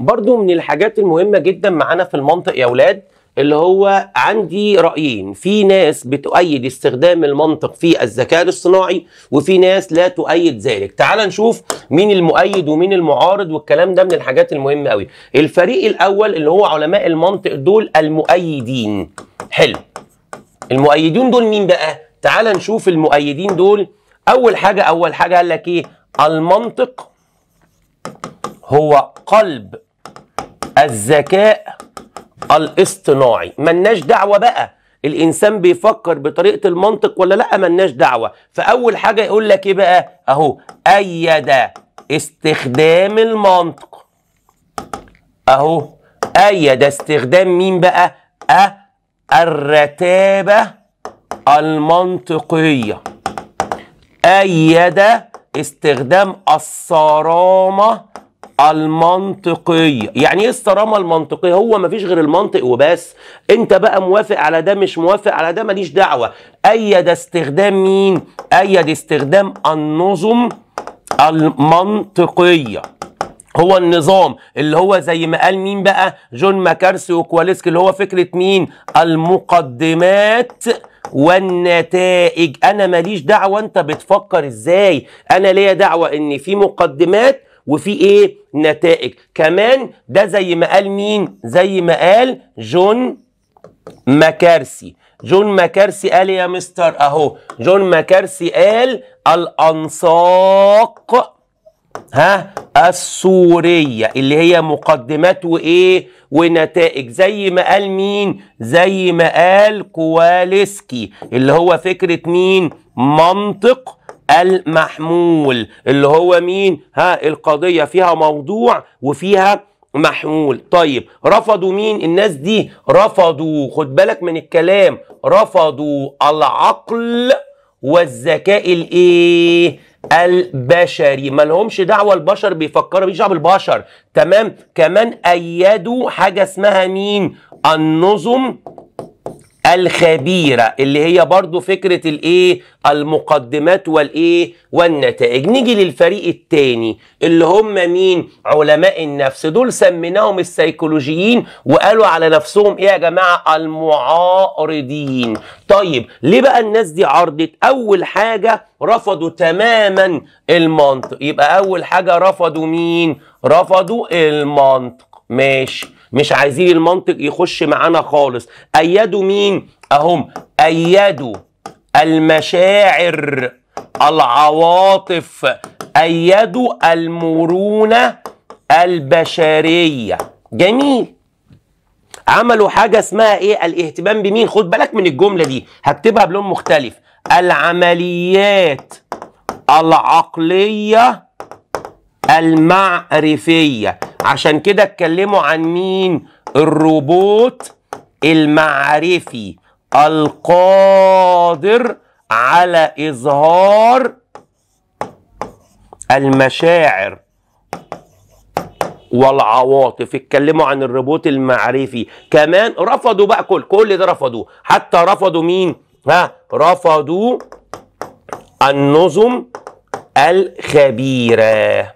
برضو من الحاجات المهمه جدا معانا في المنطق يا اولاد اللي هو عندي رايين في ناس بتؤيد استخدام المنطق في الذكاء الاصطناعي وفي ناس لا تؤيد ذلك تعال نشوف مين المؤيد ومين المعارض والكلام ده من الحاجات المهمه قوي الفريق الاول اللي هو علماء المنطق دول المؤيدين حلو المؤيدين دول مين بقى تعال نشوف المؤيدين دول اول حاجه اول حاجه قال لك ايه المنطق هو قلب الذكاء الاصطناعي ملناش دعوه بقى الانسان بيفكر بطريقه المنطق ولا لا ملناش دعوه فاول حاجه يقول لك ايه بقى اهو ايد استخدام المنطق اهو ايد استخدام مين بقى أه الرتابه المنطقيه ايد استخدام الصرامه المنطقية يعني ايه الصرامة المنطقية هو مفيش غير المنطق وبس انت بقى موافق على ده مش موافق على ده ماليش دعوة ايد استخدام مين ايد استخدام النظم المنطقية هو النظام اللي هو زي ما قال مين بقى جون ماكارسي وكواليسكي اللي هو فكرة مين المقدمات والنتائج انا ماليش دعوة انت بتفكر ازاي انا ليا دعوة ان في مقدمات وفي ايه نتائج كمان ده زي ما قال مين زي ما قال جون مكارسي جون مكارسي قال إيه يا مستر اهو جون مكارسي قال الانساق ها السورية اللي هي مقدمات وإيه ونتائج زي ما قال مين زي ما قال كواليسكي اللي هو فكرة مين منطق المحمول اللي هو مين ها القضية فيها موضوع وفيها محمول طيب رفضوا مين الناس دي رفضوا خد بالك من الكلام رفضوا العقل والذكاء الايه البشري ما لهمش دعوه البشر بيفكروا بيش دعوه بالبشر تمام كمان ايدوا حاجه اسمها مين النظم الخبيرة اللي هي برضو فكرة الايه المقدمات والايه والنتائج نيجي للفريق التاني اللي هم مين علماء النفس دول سميناهم السيكولوجيين وقالوا على نفسهم ايه يا جماعة المعارضين طيب ليه بقى الناس دي عرضت اول حاجة رفضوا تماما المنطق يبقى اول حاجة رفضوا مين رفضوا المنطق ماشي مش عايزين المنطق يخش معانا خالص ايدوا مين اهم ايدوا المشاعر العواطف ايدوا المرونه البشريه جميل عملوا حاجه اسمها ايه الاهتمام بمين خد بالك من الجمله دي هكتبها بلون مختلف العمليات العقليه المعرفيه عشان كده اتكلموا عن مين الروبوت المعرفي القادر على إظهار المشاعر والعواطف اتكلموا عن الروبوت المعرفي كمان رفضوا بقى كل كل ده رفضوه حتى رفضوا مين ها رفضوا النظم الخبيره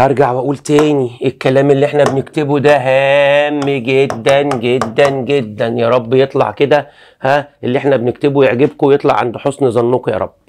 هرجع واقول تاني الكلام اللي احنا بنكتبه ده هام جدا جدا جدا يا رب يطلع كده ها اللي احنا بنكتبه يعجبكم ويطلع عند حسن ظنكم يا رب